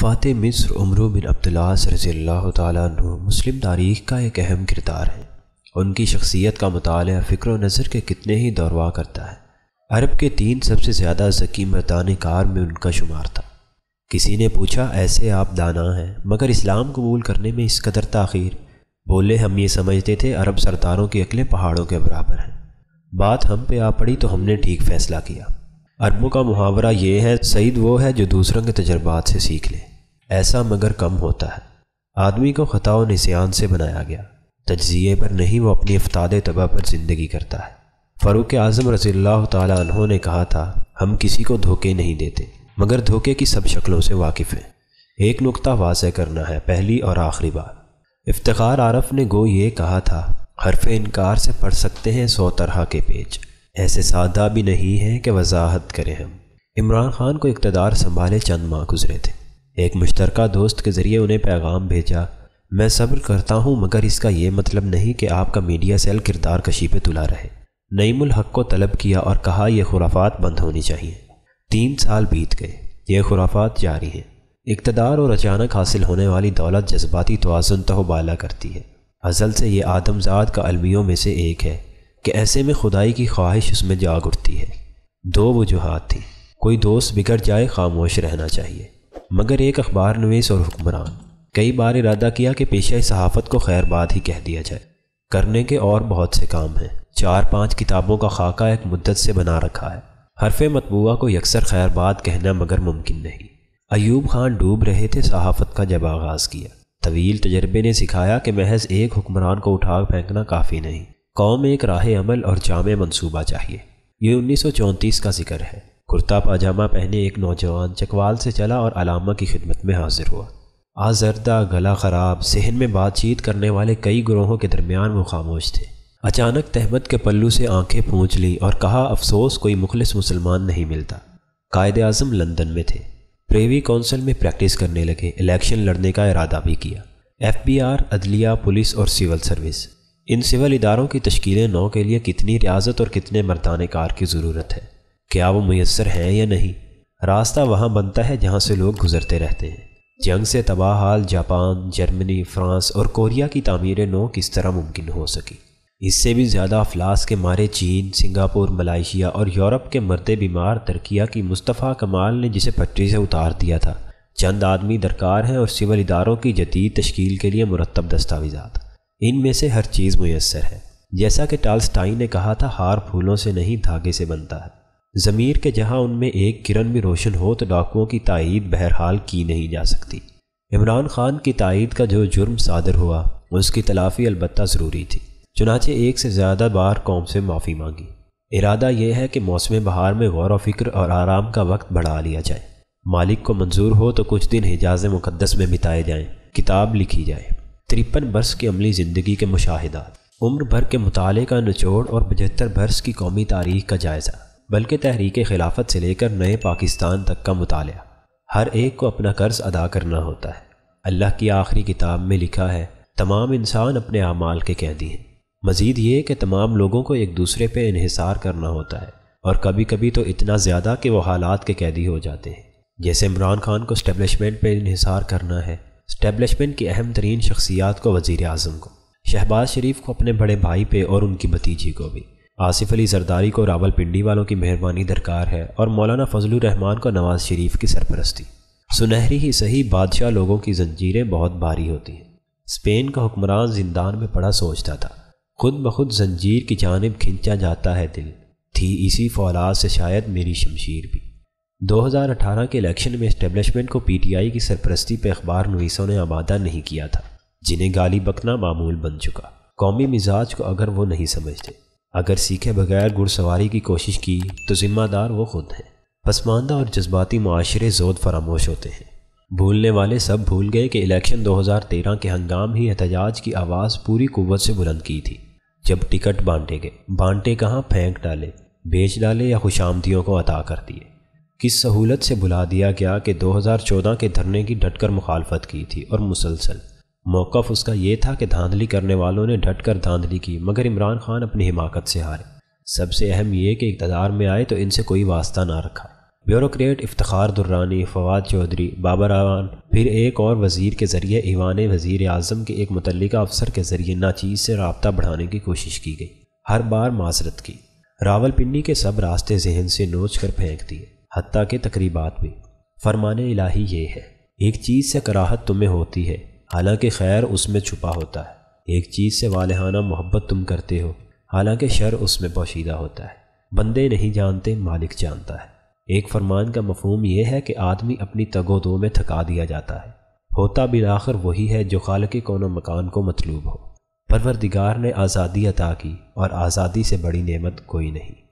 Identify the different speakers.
Speaker 1: फ़ातह मिस्र उम्र बिन अब्दुल्लास रज़ी अल्लाह तु मुस्लिम तारीख़ का एक अहम किरदार है उनकी शख्सियत का मताल फ़िक्र नज़र के कितने ही दौरवा करता है अरब के तीन सबसे ज़्यादा जकी मर्दान कार में उनका शुमार था किसी ने पूछा ऐसे आप दाना हैं मगर इस्लाम कबूल करने में इस कदर तखिर बोले हम ये समझते थे अरब सरदारों की अकलें पहाड़ों के बराबर हैं बात हम पे आ पड़ी तो हमने ठीक फैसला किया अरबों का मुहावरा ये है सईद वो है जो दूसरों के तजर्बात से सीख ले ऐसा मगर कम होता है आदमी को ख़ता निशान से बनाया गया तजिए पर नहीं वो अपनी अफ्ताद तबाह पर ज़िंदगी करता है फ़ारूक आज़म रजील्ला तहों ने कहा था हम किसी को धोखे नहीं देते मगर धोखे की सब शक्लों से वाकिफ़ हैं एक नुकता वाजह करना है पहली और आखिरी बार इफ्तार आरफ ने गो ये कहा था हरफ इनकार से पढ़ सकते हैं सौ तरह के पेज ऐसे सादा भी नहीं है कि वजाहत करें हम इमरान खान को इकतदार संभाले चंद माह गुजरे थे एक मुश्तर दोस्त के ज़रिए उन्हें पैगाम भेजा मैं सब्र करता हूँ मगर इसका यह मतलब नहीं कि आपका मीडिया सेल किरदार कशी पे तुला रहे नईमुल हक को तलब किया और कहा यह खुराफात बंद होनी चाहिए तीन साल बीत गए ये खुराफात जारी हैं इकतदार और अचानक हासिल होने वाली दौलत जज्बाती तो बाला करती है असल से ये आदमजात का अलमियों में से एक है कि ऐसे में खुदाई की ख्वाहिश उसमें जाग उठती है दो वजूहत थी कोई दोस्त बिगड़ जाए खामोश रहना चाहिए मगर एक अखबार नवीस और हुक्मरान कई बार इरादा किया कि पेशा सहाफ़त को खैरबाद ही कह दिया जाए करने के और बहुत से काम हैं चार पांच किताबों का खाका एक मुद्दत से बना रखा है हरफ मतबूआ को यकसर खैरबाद कहना मगर मुमकिन नहीं अयूब खान डूब रहे थे सहाफ़त का जब आगाज़ किया तवील तजर्बे ने सिखाया कि महज एक हुक्मरान को उठा फेंकना काफ़ी नहीं कौम एक राह अमल और जाम मनसूबा चाहिए यह उन्नीस का जिक्र है कुर्ता पाजामा पहने एक नौजवान चकवाल से चला और अलामा की खिदमत में हाजिर हुआ आजरदा गला ख़राब सहन में बातचीत करने वाले कई ग्रोहों के दरमियान वो खामोश थे अचानक तहमद के पल्लू से आंखें पूछ ली और कहा अफसोस कोई मुखलिस मुसलमान नहीं मिलता कायद अजम लंदन में थे प्रेवी कौंसिल में प्रैक्टिस करने लगे इलेक्शन लड़ने का इरादा भी किया एफ बी आर अदलिया पुलिस और सिविल सर्विस इन सिविल इदारों की तश्कीलें नौ के लिए कितनी रियाजत और कितने मरदान कार की ज़रूरत है क्या वो मैसर हैं या नहीं रास्ता वहाँ बनता है जहाँ से लोग गुजरते रहते हैं जंग से तबाह हाल जापान जर्मनी फ्रांस और कोरिया की तमीर नौ किस तरह मुमकिन हो सकी इससे भी ज़्यादा अफलास के मारे चीन सिंगापुर मलाइशिया और यूरोप के मरते बीमार तरकिया की मुस्तफ़ा कमाल ने जिसे पटरी से उतार दिया था चंद आदमी दरकार हैं और सिविल इदारों की जदीद तश्कील के लिए मुरतब दस्तावेजा इनमें से हर चीज़ मुयसर है जैसा कि टालस्टाइन ने कहा था हार फूलों से नहीं धागे से बनता है ज़मीर के जहां उनमें एक किरण भी रोशन हो तो डाकुओं की तइद बहरहाल की नहीं जा सकती इमरान खान की तइद का जो जुर्म सादर हुआ उसकी तलाफी अलबत् ज़रूरी थी चुनाचे एक से ज़्यादा बार कौम से माफ़ी मांगी इरादा यह है कि मौसम बहार में गौर फिक्र और आराम का वक्त बढ़ा लिया जाए मालिक को मंजूर हो तो कुछ दिन हिजाज मुकदस में बिताए जाएं किताब लिखी जाए तिरपन बरस की अमली ज़िंदगी के मुशाहदा उम्र भर के मताले का निचोड़ और पचहत्तर बरस की कौमी तारीख का जायज़ा बल्कि तहरीक खिलाफत से लेकर नए पाकिस्तान तक का मताल हर एक को अपना कर्ज अदा करना होता है अल्लाह की आखिरी किताब में लिखा है तमाम इंसान अपने अमाल के कैदी हैं मज़ीद ये कि तमाम लोगों को एक दूसरे पर इहिसार करना होता है और कभी कभी तो इतना ज़्यादा कि वह हालात के कैदी हो जाते हैं जैसे इमरान खान को स्टेबलिशमेंट पर इहिसार करना है स्टैबलिशमेंट की अहम तरीन शख्सियात को वजीर अजम को शहबाज शरीफ को अपने बड़े भाई पे और उनकी भतीजी को भी आसिफ अली जरदारी को रावल पिंडी वालों की मेहरबानी दरकार है और मौलाना फजल रहमान को नवाज शरीफ की सरपरस्ती सुनहरी ही सही बादशाह लोगों की जंजीरें बहुत भारी होती हैं स्पेन का हुक्मरान जिंदान में पड़ा सोचता था खुद ब खुद जंजीर की जानब खिंचा जाता है दिल थी इसी फौलाद से शायद मेरी शमशीर भी 2018 के इलेक्शन में इस्टेब्लिशमेंट को पीटीआई की सरपरस्ती पर अखबार नवीसों ने आमादा नहीं किया था जिन्हें गाली बकना मामूल बन चुका कौमी मिजाज को अगर वो नहीं समझते अगर सीखे बगैर घुड़सवारी की कोशिश की तो ज़िम्मेदार वो खुद हैं पसमानदा और जज्बाती माशरे जोद फरामोश होते हैं भूलने वाले सब भूल गए कि इलेक्शन 2013 के हंगाम ही एहतजाज की आवाज़ पूरी कुवत से बुलंद की थी जब टिकट बांटे गए बांटे कहाँ फेंक डाले बेच डाले या खुशामदियों को अता कर दिए की सहूलत से बुला दिया गया कि 2014 के धरने की डटकर मुखालफत की थी और मुसलसल मौकफ उसका यह था कि धांधली करने वालों ने डटकर धांधली की मगर इमरान खान अपनी हिमाकत से हारे सबसे अहम यह कि इकतदार में आए तो इनसे कोई वास्ता ना रखा ब्यूरोक्रेट इफ्तार दुर्रानी फवाद चौधरी बाबर आवान फिर एक और वजीर के ज़रिए ईवान वजीर अजम के एक मुतलका अफसर के ज़रिए नाचीज़ से रबता बढ़ाने की कोशिश की गई हर बार माजरत की रावलपिंडी के सब रास्ते जहन से नोच कर फेंक दिए हती के तकरीबात भी फरमान इलाही ये है एक चीज़ से कराहत तुम्हें होती है हालांकि खैर उसमें छुपा होता है एक चीज़ से वालहाना मोहब्बत तुम करते हो हालांकि शर उसमें पोशीदा होता है बंदे नहीं जानते मालिक जानता है एक फरमान का मफहम यह है कि आदमी अपनी तगो दो में थका दिया जाता है होता आखिर वही है जो खाल के कोनों मकान को मतलूब हो परवरदिगार ने आज़ादी अता की और आज़ादी से बड़ी नेमत कोई नहीं